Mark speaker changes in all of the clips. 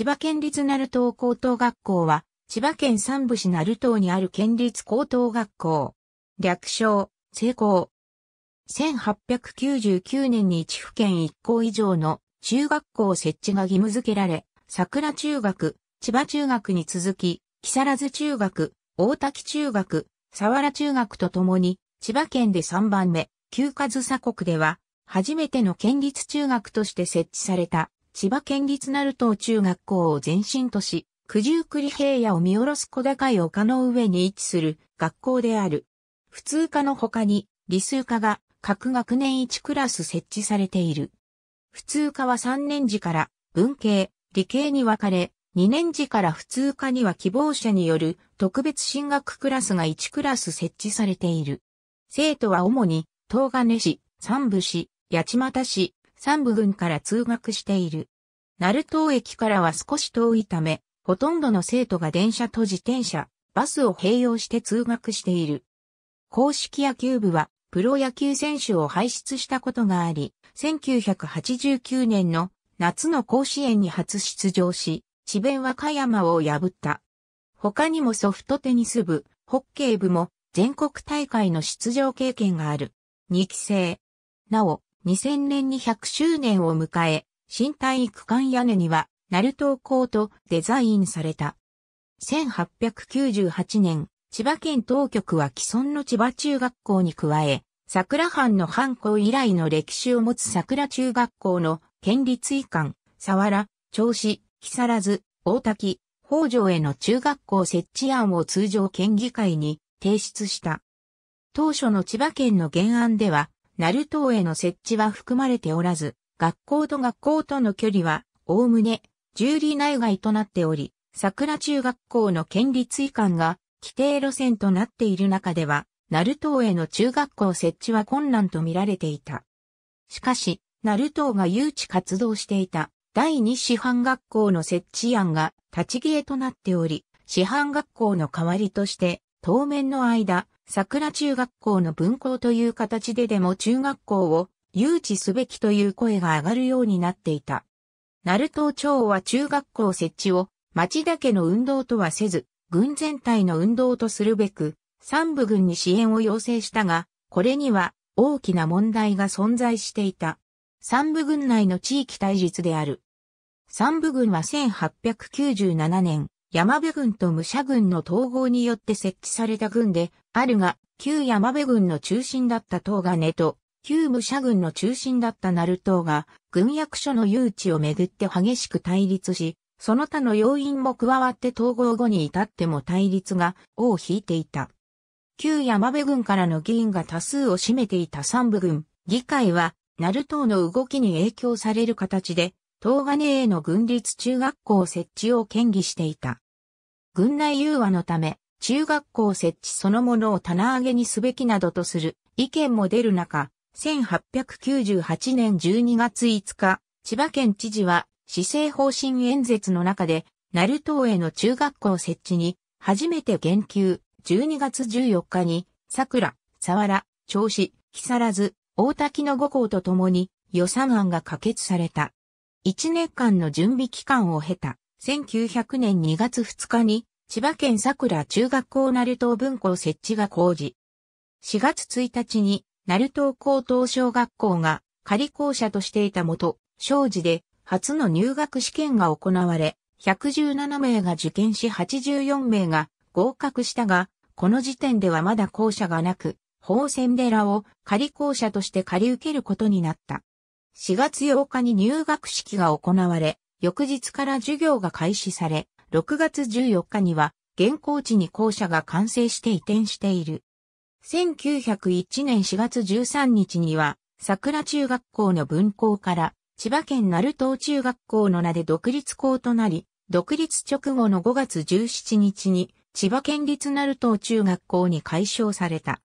Speaker 1: 千葉県立鳴門高等学校は、千葉県三部市鳴門にある県立高等学校。略称、成功。1899年に1府県1校以上の中学校設置が義務付けられ、桜中学、千葉中学に続き、木更津中学、大滝中学、佐原中学とともに、千葉県で3番目、旧和佐国では、初めての県立中学として設置された千葉県立鳴門中学校を前身とし、九十九里平野を見下ろす小高い丘の上に位置する学校である。普通科の他に理数科が各学年1クラス設置されている。普通科は3年時から文系、理系に分かれ、2年時から普通科には希望者による特別進学クラスが1クラス設置されている。生徒は主に東金市、三部市、八街市、三部分から通学している。鳴門駅からは少し遠いため、ほとんどの生徒が電車と自転車、バスを併用して通学している。公式野球部は、プロ野球選手を輩出したことがあり、1989年の夏の甲子園に初出場し、智弁和歌山を破った。他にもソフトテニス部、ホッケー部も全国大会の出場経験がある。2期生。なお、2000年に100周年を迎え、新体育館屋根には、ナルト校とデザインされた。1898年、千葉県当局は既存の千葉中学校に加え、桜藩の藩校以来の歴史を持つ桜中学校の県立遺管、沢原、長子、木更津、大滝、北条への中学校設置案を通常県議会に提出した。当初の千葉県の原案では、ナルトへの設置は含まれておらず、学校と学校との距離は、おおむね、十里内外となっており、桜中学校の県立遺憾が規定路線となっている中では、鳴門への中学校設置は困難と見られていた。しかし、鳴門が誘致活動していた第二師範学校の設置案が立ち消えとなっており、師範学校の代わりとして、当面の間、桜中学校の分校という形ででも中学校を誘致すべきという声が上がるようになっていた。鳴門町は中学校設置を町だけの運動とはせず、軍全体の運動とするべく、三部軍に支援を要請したが、これには大きな問題が存在していた。三部軍内の地域対立である。三部軍は1897年、山部軍と武者軍の統合によって設置された軍で、あるが、旧山部軍の中心だった東金と、旧武者軍の中心だった鳴門が、軍役所の誘致をめぐって激しく対立し、その他の要因も加わって統合後に至っても対立が尾を引いていた。旧山部軍からの議員が多数を占めていた三部軍、議会は、鳴門の動きに影響される形で、東金への軍立中学校設置を建議していた。軍内融和のため、中学校設置そのものを棚上げにすべきなどとする意見も出る中、1898年12月5日、千葉県知事は施政方針演説の中で、鳴門への中学校設置に初めて言及、12月14日に、桜、沢原、銚子、木更津、大滝の5校とともに予算案が可決された。1年間の準備期間を経た1900年2月2日に千葉県桜中学校鳴門分校設置が公示。4月1日に鳴門高等小学校が仮校舎としていたもと、生で初の入学試験が行われ、117名が受験し84名が合格したが、この時点ではまだ校舎がなく、法仙寺を仮校舎として借り受けることになった。4月8日に入学式が行われ、翌日から授業が開始され、6月14日には、現行地に校舎が完成して移転している。1901年4月13日には、桜中学校の分校から、千葉県鳴東中学校の名で独立校となり、独立直後の5月17日に、千葉県立鳴東中学校に改称された。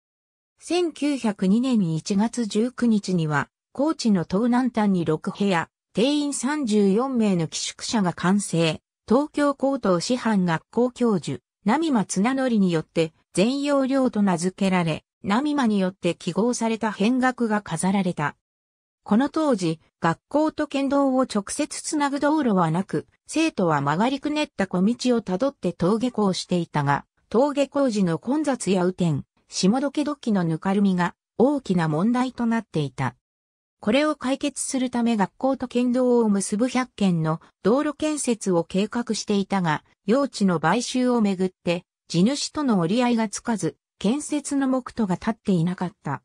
Speaker 1: 1902年1月19日には、高知の東南端に6部屋、定員34名の寄宿舎が完成。東京高等師範学校教授、波間綱則によって全容量と名付けられ、波間によって記号された変額が飾られた。この当時、学校と県道を直接つなぐ道路はなく、生徒は曲がりくねった小道をたどって登下校していたが、登下校時の混雑や雨天、下どけ時のぬかるみが大きな問題となっていた。これを解決するため学校と県道を結ぶ100件の道路建設を計画していたが、用地の買収をめぐって、地主との折り合いがつかず、建設の目途が立っていなかった。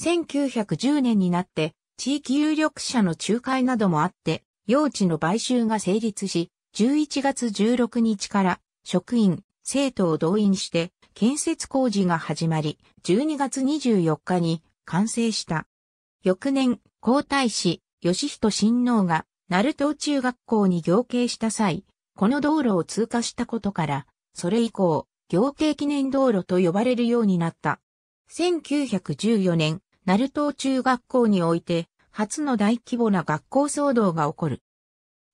Speaker 1: 1910年になって、地域有力者の仲介などもあって、用地の買収が成立し、11月16日から職員、生徒を動員して建設工事が始まり、12月24日に完成した。翌年、皇太子、義人親王が、鳴門中学校に行刑した際、この道路を通過したことから、それ以降、行刑記念道路と呼ばれるようになった。1914年、鳴門中学校において、初の大規模な学校騒動が起こる。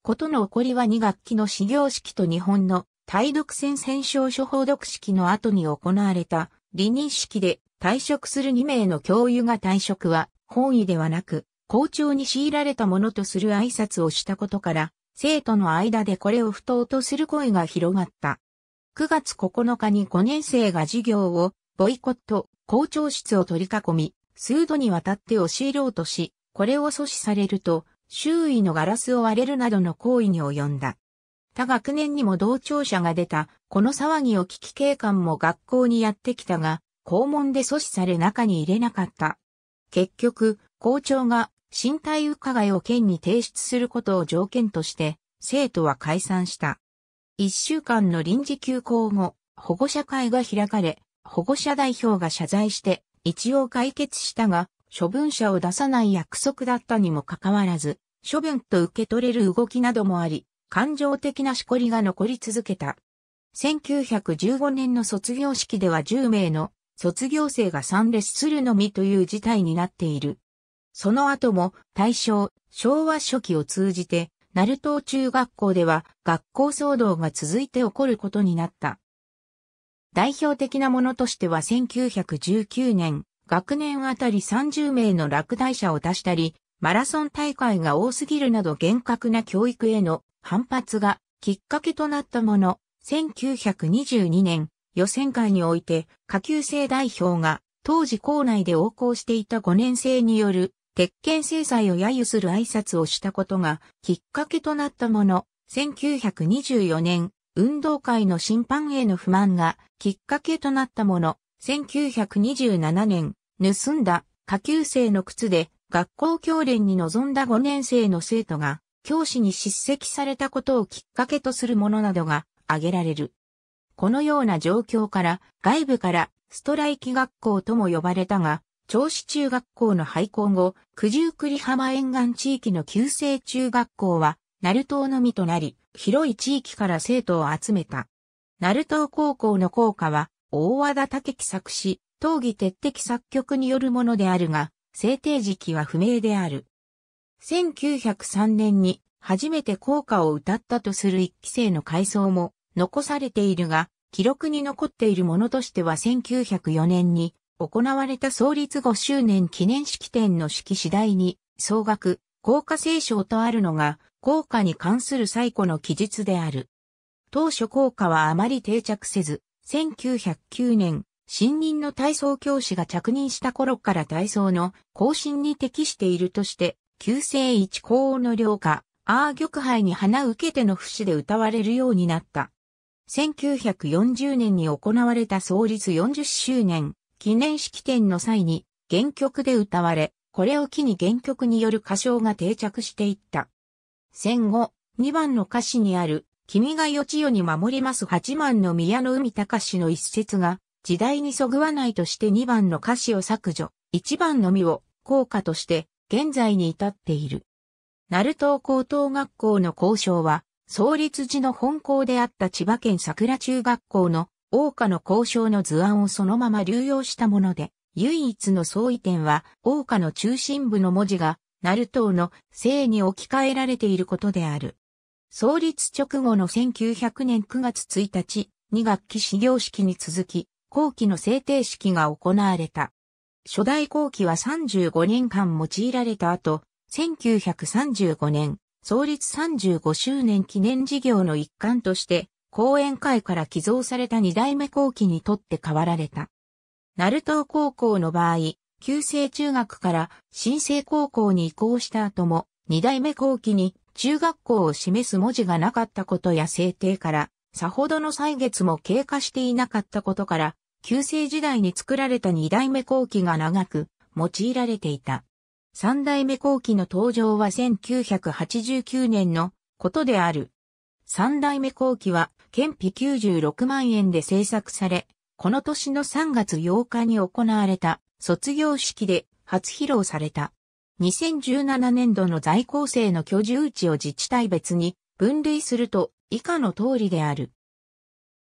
Speaker 1: ことの起こりは2学期の始業式と日本の対独戦戦勝処方読式の後に行われた離任式で退職する2名の教諭が退職は本意ではなく、校長に強いられたものとする挨拶をしたことから、生徒の間でこれを不当とする声が広がった。9月9日に5年生が授業をボイコット、校長室を取り囲み、数度にわたって押し入ろうとし、これを阻止されると、周囲のガラスを割れるなどの行為に及んだ。他学年にも同調者が出た、この騒ぎを聞き警官も学校にやってきたが、校門で阻止され中に入れなかった。結局、校長が身体伺いを県に提出することを条件として、生徒は解散した。一週間の臨時休校後、保護者会が開かれ、保護者代表が謝罪して、一応解決したが、処分者を出さない約束だったにもかかわらず、処分と受け取れる動きなどもあり、感情的なしこりが残り続けた。1915年の卒業式では10名の卒業生が参列するのみという事態になっている。その後も大正、昭和初期を通じて、鳴門中学校では学校騒動が続いて起こることになった。代表的なものとしては1919年、学年あたり30名の落第者を出したり、マラソン大会が多すぎるなど厳格な教育への反発がきっかけとなったもの、1922年、予選会において、下級生代表が、当時校内で横行していた5年生による、鉄拳制裁を揶揄する挨拶をしたことが、きっかけとなったもの、1924年、運動会の審判への不満が、きっかけとなったもの、1927年、盗んだ下級生の靴で学校教練に臨んだ5年生の生徒が教師に叱責されたことをきっかけとするものなどが挙げられる。このような状況から外部からストライキ学校とも呼ばれたが、銚子中学校の廃校後、九十九里浜沿岸地域の旧制中学校は、鳴門のみとなり、広い地域から生徒を集めた。鳴門高校の校歌は、大和田武木作詞、闘技鉄壁作曲によるものであるが、制定時期は不明である。1903年に初めて校歌を歌ったとする一期生の回想も残されているが、記録に残っているものとしては1904年に行われた創立5周年記念式典の式次第に、総額、効果聖書とあるのが、効果に関する最古の記述である。当初効果はあまり定着せず、1909年、新任の体操教師が着任した頃から体操の更新に適しているとして、旧世一高音の量化、アー玉杯に花受けての節で歌われるようになった。1940年に行われた創立40周年記念式典の際に原曲で歌われ、これを機に原曲による歌唱が定着していった。戦後、2番の歌詞にある、君がよちよに守ります8番の宮の海隆の一節が、時代にそぐわないとして2番の歌詞を削除、1番のみを効果として現在に至っている。鳴門高等学校の交渉は、創立時の本校であった千葉県桜中学校の桜花の交渉の図案をそのまま流用したもので、唯一の相違点は、桜花の中心部の文字が、ナルトの姓に置き換えられていることである。創立直後の1900年9月1日、2学期始業式に続き、後期の制定式が行われた。初代後期は35年間用いられた後、1935年、創立35周年記念事業の一環として、講演会から寄贈された二代目後期にとって変わられた。鳴東高校の場合、旧制中学から新制高校に移行した後も、二代目後期に中学校を示す文字がなかったことや制定から、さほどの歳月も経過していなかったことから、旧制時代に作られた二代目後期が長く用いられていた。三代目後期の登場は1989年のことである。三代目後期は、県費96万円で制作され、この年の3月8日に行われた卒業式で初披露された。2017年度の在校生の居住地を自治体別に分類すると以下の通りである。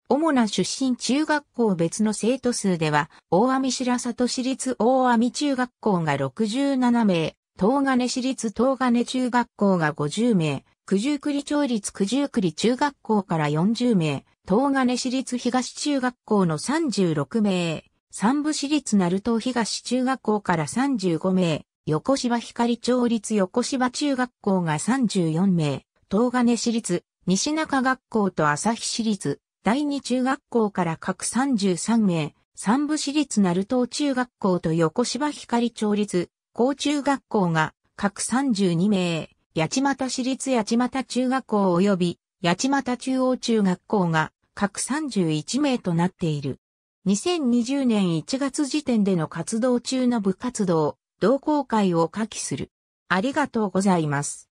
Speaker 1: 主な出身中学校別の生徒数では、大網白里市立大網中学校が67名、東金市立東金中学校が50名、九十九里町立九十九里中学校から40名、東金市立東中学校の36名、三部市立鳴東東中学校から35名、横芝光町立横芝中学校が34名、東金市立西中学校と朝日市立第二中学校から各33名、三部市立鳴門中学校と横芝光町立、高中学校が各32名、八街市立八街中学校及び八街中央中学校が各31名となっている。2020年1月時点での活動中の部活動、同好会を下記する。ありがとうございます。